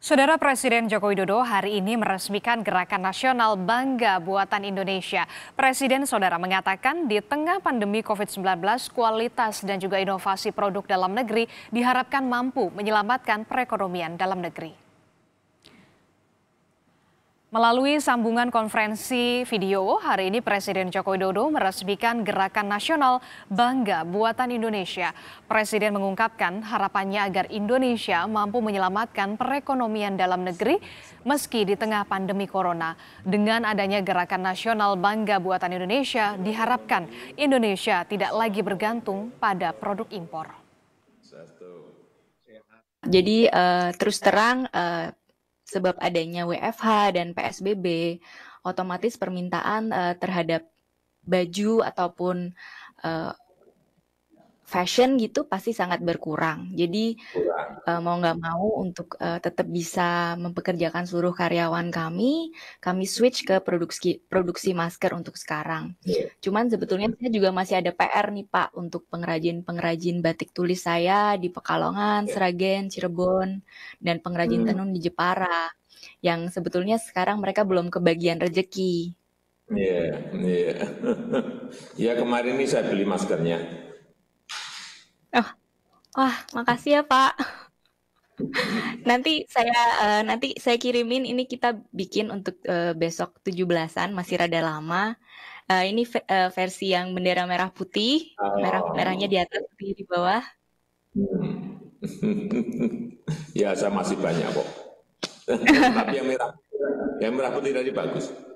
Saudara Presiden Joko Widodo hari ini meresmikan gerakan nasional Bangga Buatan Indonesia. Presiden Saudara mengatakan di tengah pandemi COVID-19, kualitas dan juga inovasi produk dalam negeri diharapkan mampu menyelamatkan perekonomian dalam negeri. Melalui sambungan konferensi video, hari ini Presiden Joko Widodo meresmikan Gerakan Nasional Bangga Buatan Indonesia. Presiden mengungkapkan harapannya agar Indonesia mampu menyelamatkan perekonomian dalam negeri meski di tengah pandemi corona. Dengan adanya Gerakan Nasional Bangga Buatan Indonesia, diharapkan Indonesia tidak lagi bergantung pada produk impor. Jadi uh, terus terang uh, sebab adanya WFH dan PSBB, otomatis permintaan uh, terhadap baju ataupun uh, fashion gitu pasti sangat berkurang. Jadi uh, mau nggak mau untuk uh, tetap bisa mempekerjakan seluruh karyawan kami, kami switch ke produksi produksi masker untuk sekarang. Yeah. Cuman sebetulnya saya juga masih ada PR nih Pak untuk pengrajin-pengrajin batik tulis saya di Pekalongan, yeah. Seragen, Cirebon, dan pengrajin hmm. tenun di Jepara. Yang sebetulnya sekarang mereka belum kebagian rejeki. Iya, yeah, iya. Yeah. ya kemarin ini saya beli maskernya. Wah, makasih ya Pak. nanti saya uh, nanti saya kirimin ini kita bikin untuk uh, besok 17-an masih rada lama. Uh, ini uh, versi yang bendera merah putih, oh. merah merahnya di atas putih di bawah. ya, saya masih banyak kok. Tapi yang merah yang merah putih tadi bagus.